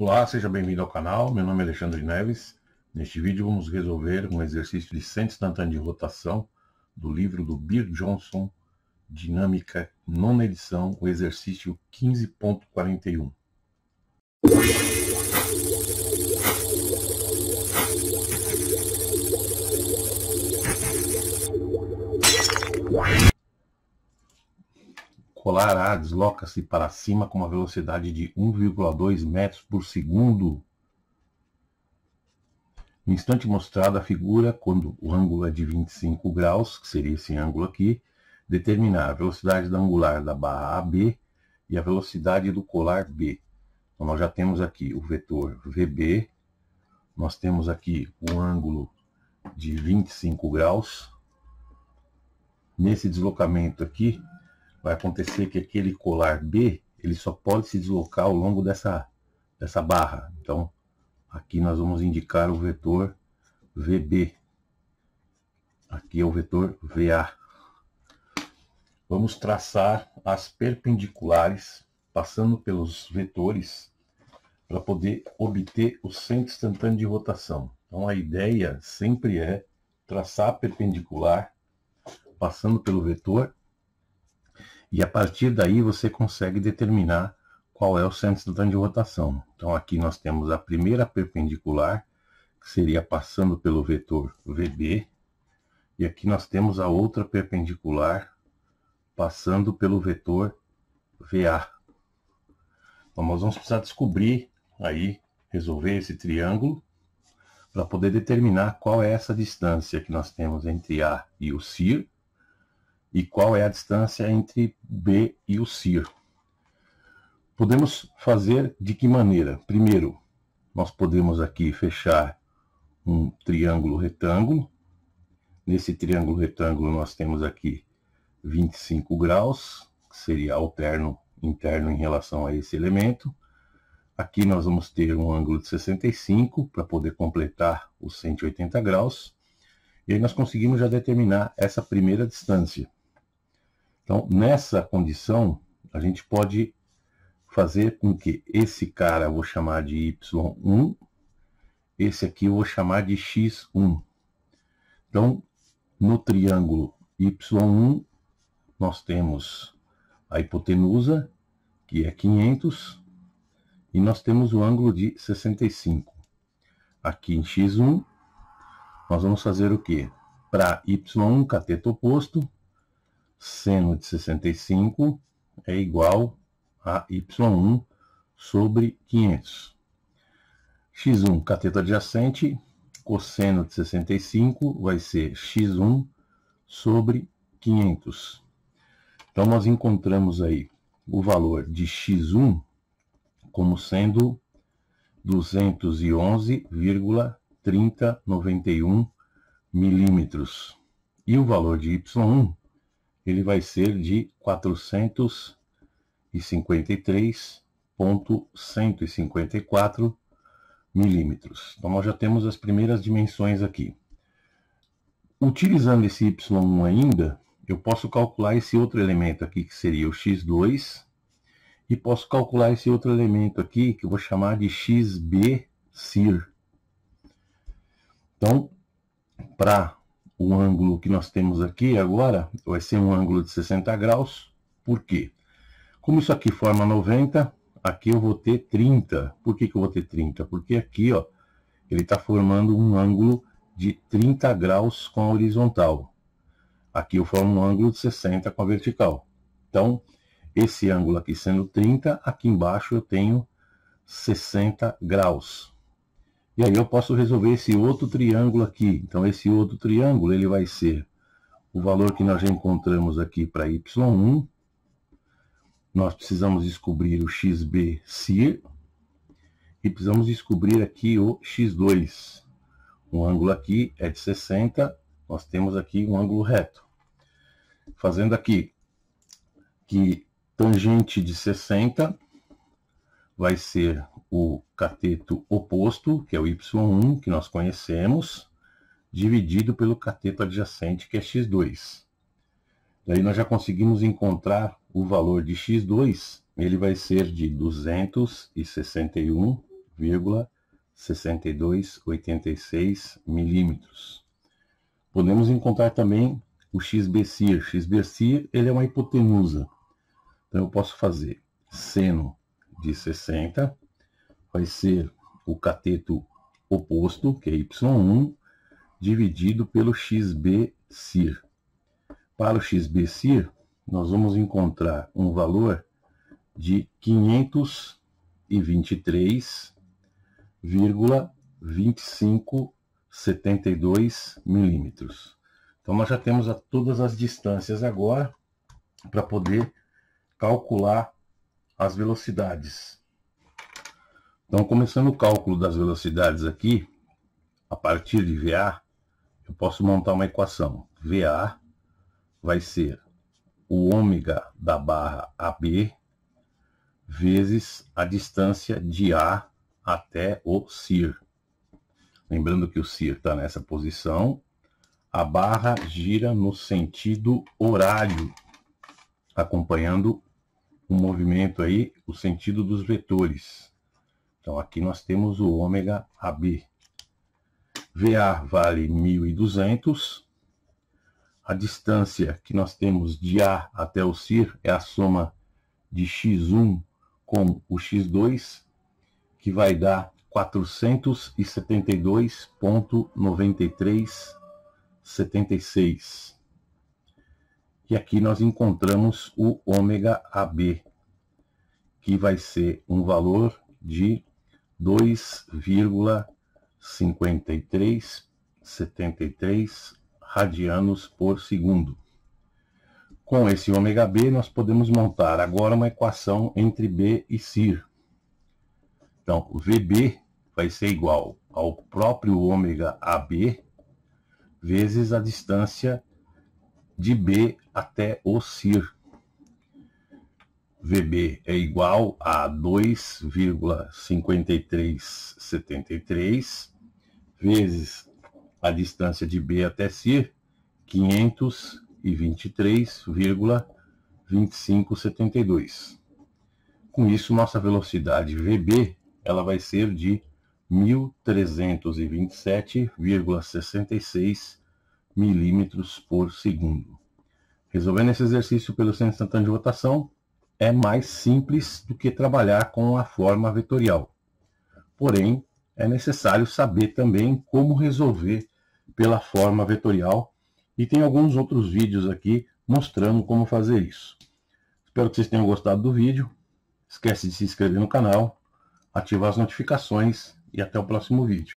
Olá, seja bem-vindo ao canal. Meu nome é Alexandre Neves. Neste vídeo vamos resolver um exercício de 100 instantâneos de rotação do livro do Bill Johnson, Dinâmica, nona edição, o exercício 15.41. angular A desloca-se para cima com uma velocidade de 1,2 metros por segundo. No instante mostrado a figura, quando o ângulo é de 25 graus, que seria esse ângulo aqui, determinar a velocidade da angular da barra AB e a velocidade do colar B. Então, nós já temos aqui o vetor VB, nós temos aqui o ângulo de 25 graus. Nesse deslocamento aqui, vai acontecer que aquele colar B, ele só pode se deslocar ao longo dessa, dessa barra. Então, aqui nós vamos indicar o vetor VB. Aqui é o vetor VA. Vamos traçar as perpendiculares, passando pelos vetores, para poder obter o centro instantâneo de rotação. Então, a ideia sempre é traçar perpendicular, passando pelo vetor e a partir daí você consegue determinar qual é o centro de rotação. Então aqui nós temos a primeira perpendicular, que seria passando pelo vetor VB, e aqui nós temos a outra perpendicular passando pelo vetor VA. Então nós vamos precisar descobrir aí, resolver esse triângulo, para poder determinar qual é essa distância que nós temos entre A e o CIR, e qual é a distância entre B e o CIR. Podemos fazer de que maneira? Primeiro, nós podemos aqui fechar um triângulo retângulo. Nesse triângulo retângulo nós temos aqui 25 graus, que seria alterno interno em relação a esse elemento. Aqui nós vamos ter um ângulo de 65 para poder completar os 180 graus. E aí nós conseguimos já determinar essa primeira distância. Então, nessa condição, a gente pode fazer com que esse cara eu vou chamar de y1, esse aqui eu vou chamar de x1. Então, no triângulo y1, nós temos a hipotenusa, que é 500, e nós temos o ângulo de 65. Aqui em x1, nós vamos fazer o quê? Para y1, cateto oposto, seno de 65 é igual a Y1 sobre 500. X1, cateto adjacente, cosseno de 65 vai ser X1 sobre 500. Então, nós encontramos aí o valor de X1 como sendo 211,3091 milímetros. E o valor de Y1 ele vai ser de 453.154 milímetros. Então, nós já temos as primeiras dimensões aqui. Utilizando esse y1 ainda, eu posso calcular esse outro elemento aqui, que seria o x2, e posso calcular esse outro elemento aqui, que eu vou chamar de xb Então, para o ângulo que nós temos aqui agora vai ser um ângulo de 60 graus. Por quê? Como isso aqui forma 90, aqui eu vou ter 30. Por que, que eu vou ter 30? Porque aqui, ó, ele está formando um ângulo de 30 graus com a horizontal. Aqui eu formo um ângulo de 60 com a vertical. Então, esse ângulo aqui sendo 30, aqui embaixo eu tenho 60 graus. E aí eu posso resolver esse outro triângulo aqui. Então, esse outro triângulo ele vai ser o valor que nós já encontramos aqui para y1. Nós precisamos descobrir o xb e precisamos descobrir aqui o x2. O ângulo aqui é de 60, nós temos aqui um ângulo reto. Fazendo aqui que tangente de 60 vai ser o cateto oposto, que é o Y1, que nós conhecemos, dividido pelo cateto adjacente, que é X2. Daí nós já conseguimos encontrar o valor de X2, ele vai ser de 261,6286 milímetros. Podemos encontrar também o xbc xbc ele é uma hipotenusa. Então eu posso fazer seno de 60 vai ser o cateto oposto, que é Y1, dividido pelo XB-CIR. Para o XB-CIR, nós vamos encontrar um valor de 523,2572 milímetros. Então, nós já temos a todas as distâncias agora para poder calcular as velocidades. Então, começando o cálculo das velocidades aqui, a partir de VA, eu posso montar uma equação. VA vai ser o ômega da barra AB vezes a distância de A até o CIR. Lembrando que o CIR está nessa posição, a barra gira no sentido horário, acompanhando o movimento aí, o sentido dos vetores. Então aqui nós temos o ômega AB. VA vale 1.200. A distância que nós temos de A até o CIR é a soma de x1 com o x2, que vai dar 472,9376. E aqui nós encontramos o ômega AB, que vai ser um valor de 2,5373 radianos por segundo. Com esse ômega B, nós podemos montar agora uma equação entre B e CIR. Então, VB vai ser igual ao próprio ômega AB vezes a distância de B até o CIR. VB é igual a 2,5373 vezes a distância de B até CIR, 523,2572. Com isso, nossa velocidade VB ela vai ser de 1327,66 milímetros por segundo. Resolvendo esse exercício pelo centro instantâneo de rotação é mais simples do que trabalhar com a forma vetorial. Porém, é necessário saber também como resolver pela forma vetorial e tem alguns outros vídeos aqui mostrando como fazer isso. Espero que vocês tenham gostado do vídeo. Esquece de se inscrever no canal, ativar as notificações e até o próximo vídeo.